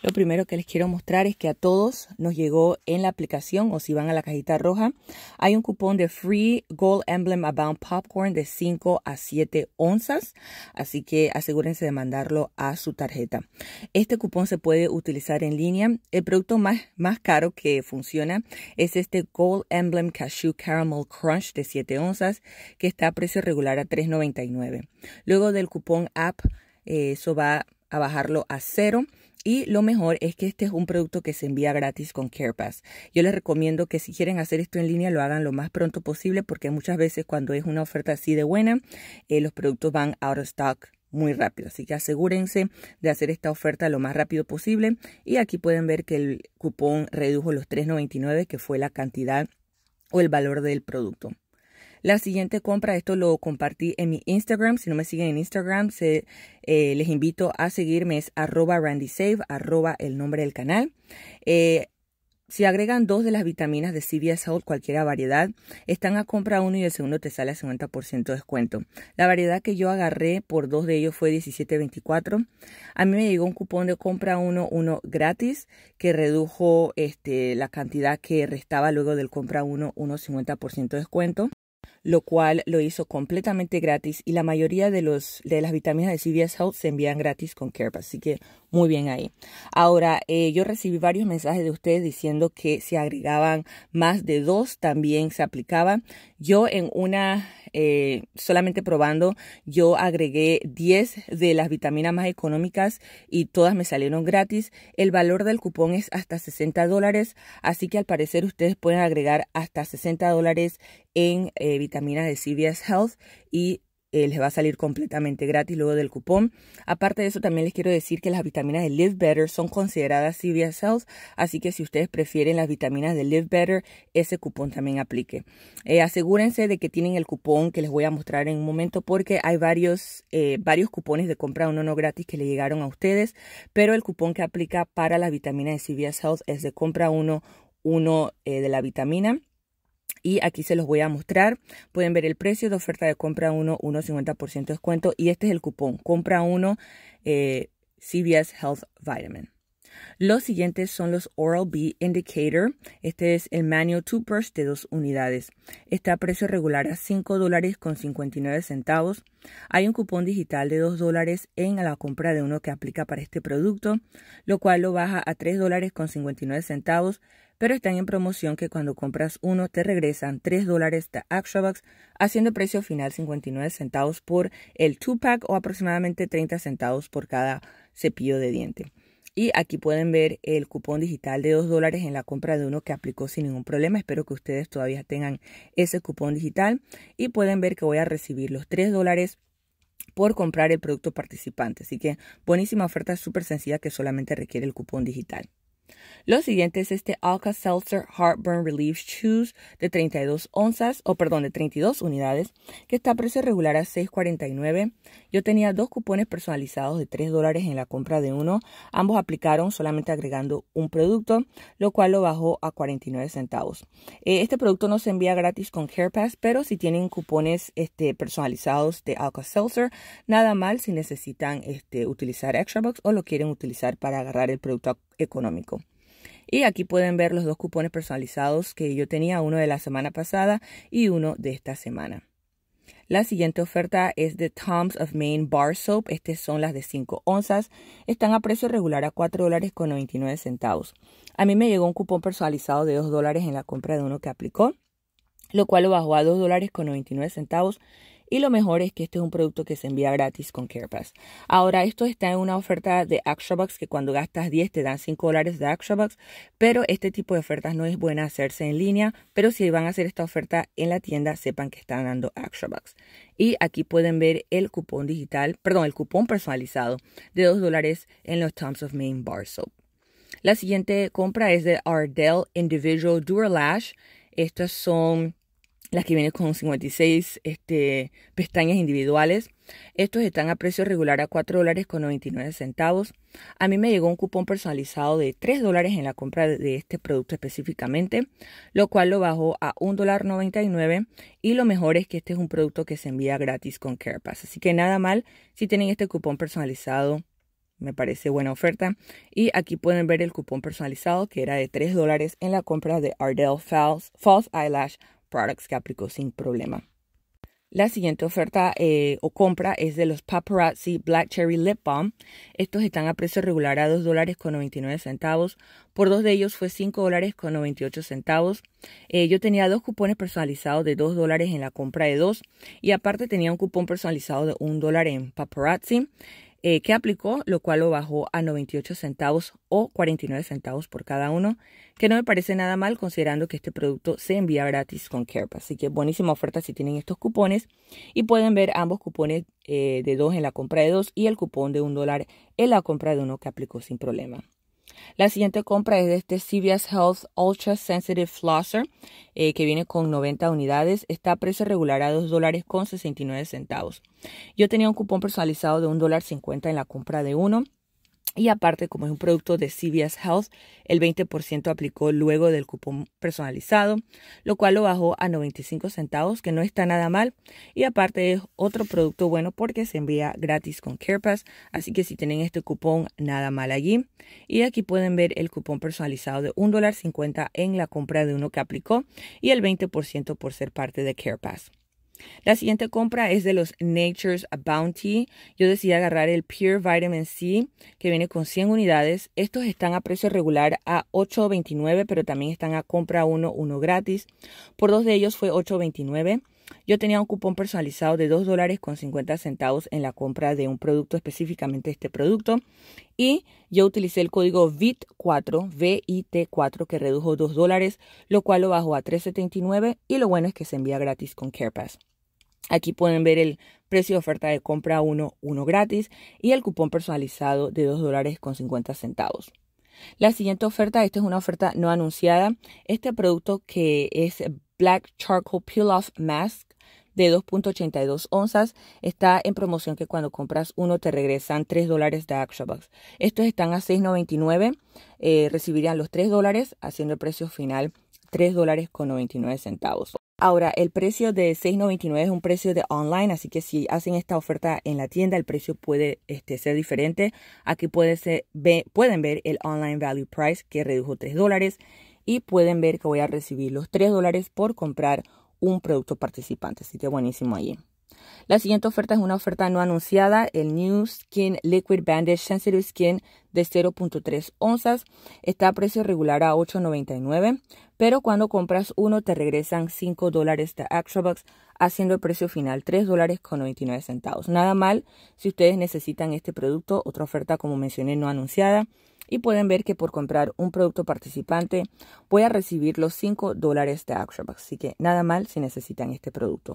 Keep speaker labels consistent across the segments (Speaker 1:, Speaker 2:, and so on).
Speaker 1: Lo primero que les quiero mostrar es que a todos nos llegó en la aplicación o si van a la cajita roja, hay un cupón de Free Gold Emblem Abound Popcorn de 5 a 7 onzas, así que asegúrense de mandarlo a su tarjeta. Este cupón se puede utilizar en línea. El producto más, caro que funciona es este Gold Emblem Cashew Caramel Crunch de 7 onzas que está a precio regular a 3.99. Luego del cupón app, eh, eso va a bajarlo a cero y lo mejor es que este es un producto que se envía gratis con CarePass. Yo les recomiendo que si quieren hacer esto en línea lo hagan lo más pronto posible porque muchas veces cuando es una oferta así de buena, eh, los productos van out of stock muy rápido. Así que asegúrense de hacer esta oferta lo más rápido posible. Y aquí pueden ver que el cupón redujo los 3.99, que fue la cantidad o el valor del producto. La siguiente compra, esto lo compartí en mi Instagram. Si no me siguen en Instagram, eh, les invito a seguirme. Es arroba randysave, arroba el nombre del canal. Eh, si agregan dos de las vitaminas de CVS Health, cualquiera variedad, están a compra uno y el segundo te sale a 50% de descuento. La variedad que yo agarré por dos de ellos fue 17.24. A mí me llegó un cupón de compra uno, uno gratis, que redujo este, la cantidad que restaba luego del compra uno, uno 50% de descuento lo cual lo hizo completamente gratis y la mayoría de, los, de las vitaminas de CVS Health se envían gratis con CarePass, así que muy bien ahí. Ahora, eh, yo recibí varios mensajes de ustedes diciendo que si agregaban más de dos, también se aplicaban. Yo en una eh, solamente probando, yo agregué 10 de las vitaminas más económicas y todas me salieron gratis. El valor del cupón es hasta 60 dólares, así que al parecer ustedes pueden agregar hasta 60 dólares en eh, vitaminas de CVS Health y eh, les va a salir completamente gratis luego del cupón. Aparte de eso, también les quiero decir que las vitaminas de Live Better son consideradas civia Health. así que si ustedes prefieren las vitaminas de Live Better, ese cupón también aplique. Eh, asegúrense de que tienen el cupón que les voy a mostrar en un momento porque hay varios, eh, varios cupones de compra uno no gratis que le llegaron a ustedes, pero el cupón que aplica para las vitaminas de civia Health es de compra uno, uno de la vitamina y aquí se los voy a mostrar. Pueden ver el precio de oferta de compra 1, 1,50% de descuento y este es el cupón, compra 1 eh, CBS Health Vitamin. Los siguientes son los Oral-B Indicator. Este es el Manual 2-Purse de dos unidades. Está a precio regular a $5.59. dólares con centavos. Hay un cupón digital de 2 dólares en la compra de uno que aplica para este producto, lo cual lo baja a $3.59. dólares con centavos pero están en promoción que cuando compras uno te regresan 3 dólares de Action haciendo precio final 59 centavos por el 2-pack o aproximadamente 30 centavos por cada cepillo de diente. Y aquí pueden ver el cupón digital de 2 dólares en la compra de uno que aplicó sin ningún problema. Espero que ustedes todavía tengan ese cupón digital. Y pueden ver que voy a recibir los 3 dólares por comprar el producto participante. Así que buenísima oferta, súper sencilla que solamente requiere el cupón digital. Lo siguiente es este Alka-Seltzer Heartburn Relief Shoes de 32 onzas, o perdón, de 32 unidades, que está a precio regular a $6.49. Yo tenía dos cupones personalizados de 3 dólares en la compra de uno. Ambos aplicaron solamente agregando un producto, lo cual lo bajó a 49 centavos. Eh, este producto no se envía gratis con Pass, pero si tienen cupones este, personalizados de Alka-Seltzer, nada mal si necesitan este, utilizar ExtraBox o lo quieren utilizar para agarrar el producto económico. Y aquí pueden ver los dos cupones personalizados que yo tenía, uno de la semana pasada y uno de esta semana. La siguiente oferta es de Tom's of Maine Bar Soap. Estas son las de 5 onzas. Están a precio regular a $4.99. dólares 99 centavos. A mí me llegó un cupón personalizado de 2 dólares en la compra de uno que aplicó, lo cual lo bajó a $2.99. dólares con 99 centavos y lo mejor es que este es un producto que se envía gratis con CarePass. Ahora, esto está en una oferta de ActionBox que cuando gastas 10 te dan 5 dólares de ActionBox, pero este tipo de ofertas no es buena hacerse en línea, pero si van a hacer esta oferta en la tienda, sepan que están dando ActionBox. Y aquí pueden ver el cupón digital, perdón, el cupón personalizado de 2 dólares en los Tom's of Maine Bar Soap. La siguiente compra es de Ardell Individual Lash, Estas son las que vienen con 56 este, pestañas individuales. Estos están a precio regular a $4.99. dólares con centavos. A mí me llegó un cupón personalizado de 3 dólares en la compra de este producto específicamente, lo cual lo bajó a $1.99. dólar y lo mejor es que este es un producto que se envía gratis con CarePass. Así que nada mal si tienen este cupón personalizado. Me parece buena oferta. Y aquí pueden ver el cupón personalizado que era de 3 dólares en la compra de Ardell False Eyelash Products que aplicó sin problema. La siguiente oferta eh, o compra es de los Paparazzi Black Cherry Lip Balm. Estos están a precio regular a dos dólares con 99 centavos. Por dos de ellos fue cinco dólares con 98 centavos. Eh, yo tenía dos cupones personalizados de 2 dólares en la compra de dos. Y aparte tenía un cupón personalizado de 1 dólar en Paparazzi. Eh, que aplicó, lo cual lo bajó a 98 centavos o 49 centavos por cada uno, que no me parece nada mal considerando que este producto se envía gratis con CarePass. Así que buenísima oferta si tienen estos cupones y pueden ver ambos cupones eh, de dos en la compra de dos y el cupón de un dólar en la compra de uno que aplicó sin problema. La siguiente compra es de este CVS Health Ultra Sensitive Flosser, eh, que viene con 90 unidades. Está a precio regular a dos dólares con centavos. Yo tenía un cupón personalizado de dólar $1.50 en la compra de uno. Y aparte, como es un producto de CVS Health, el 20% aplicó luego del cupón personalizado, lo cual lo bajó a 95 centavos, que no está nada mal. Y aparte es otro producto bueno porque se envía gratis con CarePass, así que si tienen este cupón, nada mal allí. Y aquí pueden ver el cupón personalizado de $1.50 en la compra de uno que aplicó y el 20% por ser parte de CarePass. La siguiente compra es de los Nature's Bounty. Yo decidí agarrar el Pure Vitamin C que viene con 100 unidades. Estos están a precio regular a $8.29, pero también están a compra uno, uno gratis. Por dos de ellos fue $8.29. Yo tenía un cupón personalizado de $2.50 dólares con centavos en la compra de un producto, específicamente este producto. Y yo utilicé el código VIT4, VIT4, que redujo 2 dólares, lo cual lo bajó a 3,79. Y lo bueno es que se envía gratis con CarePass. Aquí pueden ver el precio de oferta de compra 1, gratis y el cupón personalizado de 2 dólares con 50 centavos. La siguiente oferta, esta es una oferta no anunciada. Este producto que es Black Charcoal Peel Off Mask de 2.82 onzas está en promoción que cuando compras uno te regresan 3 dólares de ActionBox. Estos están a 6.99, eh, recibirían los 3 dólares haciendo el precio final 3 dólares con 99 centavos. Ahora, el precio de $6.99 es un precio de online, así que si hacen esta oferta en la tienda, el precio puede este, ser diferente. Aquí pueden ver el online value price que redujo 3 dólares y pueden ver que voy a recibir los 3 dólares por comprar un producto participante. Así que buenísimo allí. La siguiente oferta es una oferta no anunciada, el New Skin Liquid Bandage Sensitive Skin de 0.3 onzas. Está a precio regular a $8.99, pero cuando compras uno te regresan 5 dólares de Extra haciendo el precio final $3.99. Nada mal si ustedes necesitan este producto, otra oferta como mencioné no anunciada. Y pueden ver que por comprar un producto participante voy a recibir los 5 dólares de Extra Así que nada mal si necesitan este producto.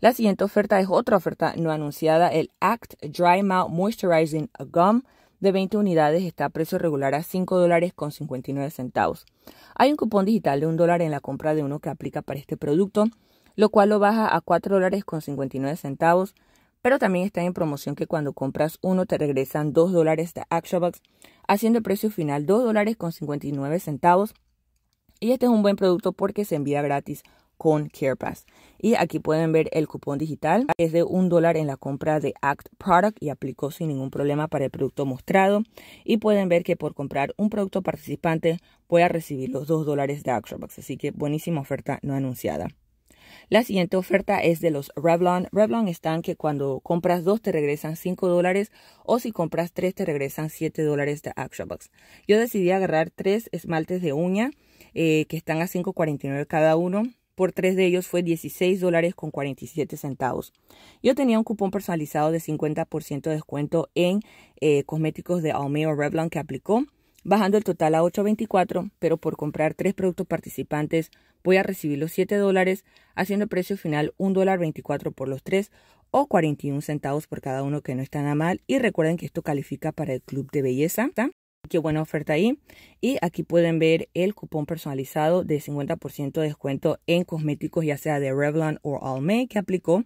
Speaker 1: La siguiente oferta es otra oferta no anunciada, el Act Dry Mouth Moisturizing Gum de 20 unidades está a precio regular a $5.59. dólares con 59 centavos. Hay un cupón digital de 1 dólar en la compra de uno que aplica para este producto, lo cual lo baja a $4.59, dólares con 59 centavos, pero también está en promoción que cuando compras uno te regresan 2 dólares de ActionBox, haciendo el precio final $2.59. dólares con 59 centavos. Y este es un buen producto porque se envía gratis con CarePass. Y aquí pueden ver el cupón digital. Es de un dólar en la compra de Act Product y aplicó sin ningún problema para el producto mostrado. Y pueden ver que por comprar un producto participante voy a recibir los dos dólares de Actrobox. Así que buenísima oferta no anunciada. La siguiente oferta es de los Revlon. Revlon están que cuando compras dos te regresan cinco dólares o si compras tres te regresan siete dólares de ActionBox. Yo decidí agarrar tres esmaltes de uña eh, que están a 5.49 cada uno por tres de ellos fue 16 dólares con 47 centavos. Yo tenía un cupón personalizado de 50% de descuento en eh, cosméticos de Almeo Revlon que aplicó, bajando el total a 8.24, pero por comprar tres productos participantes voy a recibir los 7 dólares, haciendo el precio final $1.24 dólar 24 por los tres o 41 centavos por cada uno que no está nada mal. Y recuerden que esto califica para el club de belleza. Qué buena oferta ahí. Y aquí pueden ver el cupón personalizado de 50% de descuento en cosméticos, ya sea de Revlon o Almay que aplicó.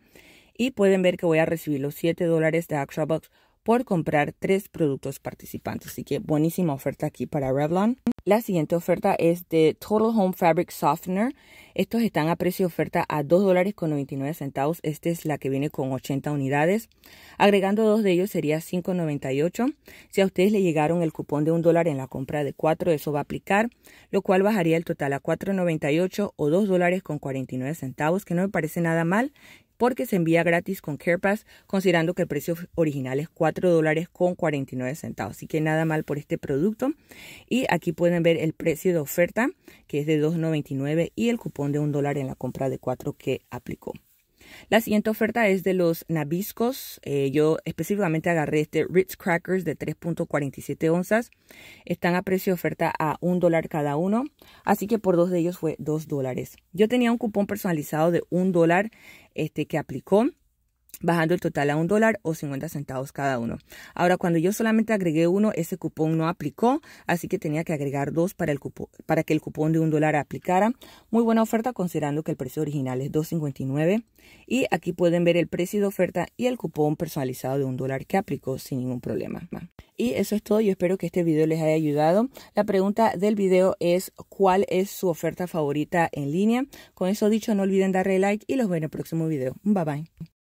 Speaker 1: Y pueden ver que voy a recibir los 7 dólares de Box por comprar tres productos participantes. Así que buenísima oferta aquí para Revlon. La siguiente oferta es de Total Home Fabric Softener. Estos están a precio de oferta a $2.99. Esta es la que viene con 80 unidades. Agregando dos de ellos sería $5.98. Si a ustedes le llegaron el cupón de un dólar en la compra de cuatro, eso va a aplicar, lo cual bajaría el total a $4.98 o $2.49, que no me parece nada mal porque se envía gratis con CarePass, considerando que el precio original es 4 dólares con 49 centavos. Así que nada mal por este producto. Y aquí pueden ver el precio de oferta, que es de 2.99 y el cupón de 1 dólar en la compra de 4 que aplicó. La siguiente oferta es de los Nabiscos. Eh, yo específicamente agarré este Ritz Crackers de 3.47 onzas. Están a precio de oferta a un dólar cada uno. Así que por dos de ellos fue dos dólares. Yo tenía un cupón personalizado de un dólar este, que aplicó bajando el total a un dólar o 50 centavos cada uno. Ahora, cuando yo solamente agregué uno, ese cupón no aplicó, así que tenía que agregar dos para, el para que el cupón de un dólar aplicara. Muy buena oferta considerando que el precio original es 2.59 y aquí pueden ver el precio de oferta y el cupón personalizado de un dólar que aplicó sin ningún problema. Y eso es todo, yo espero que este video les haya ayudado. La pregunta del video es ¿cuál es su oferta favorita en línea? Con eso dicho, no olviden darle like y los veo en el próximo video. Bye bye.